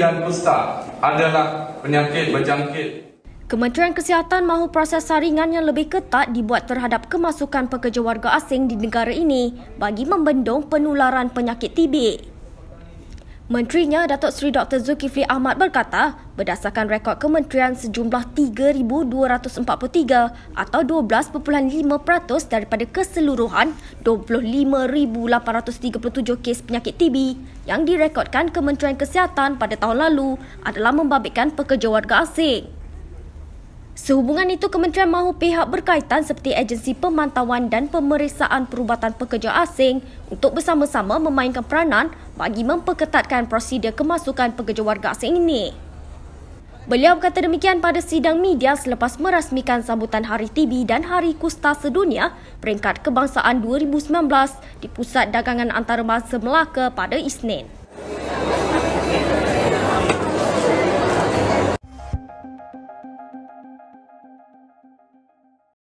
yang besar adalah penyakit berjangkit. Kementerian Kesihatan mahu proses saringan yang lebih ketat dibuat terhadap kemasukan pekerja warga asing di negara ini bagi membendung penularan penyakit tibik. Menterinya Datuk Seri Dr. Zulkifli Ahmad berkata, berdasarkan rekod kementerian sejumlah 3,243 atau 12.5% daripada keseluruhan 25,837 kes penyakit TB yang direkodkan Kementerian Kesihatan pada tahun lalu adalah membabitkan pekerja warga asing. Sehubungan itu, kementerian mahu pihak berkaitan seperti agensi pemantauan dan pemeriksaan perubatan pekerja asing untuk bersama-sama memainkan peranan bagi memperketatkan prosedur kemasukan pekerja warga asing ini. Beliau berkata demikian pada sidang media selepas merasmikan sambutan Hari TB dan Hari Kusta Sedunia peringkat kebangsaan 2019 di Pusat Dagangan Antarabangsa Melaka pada Isnin.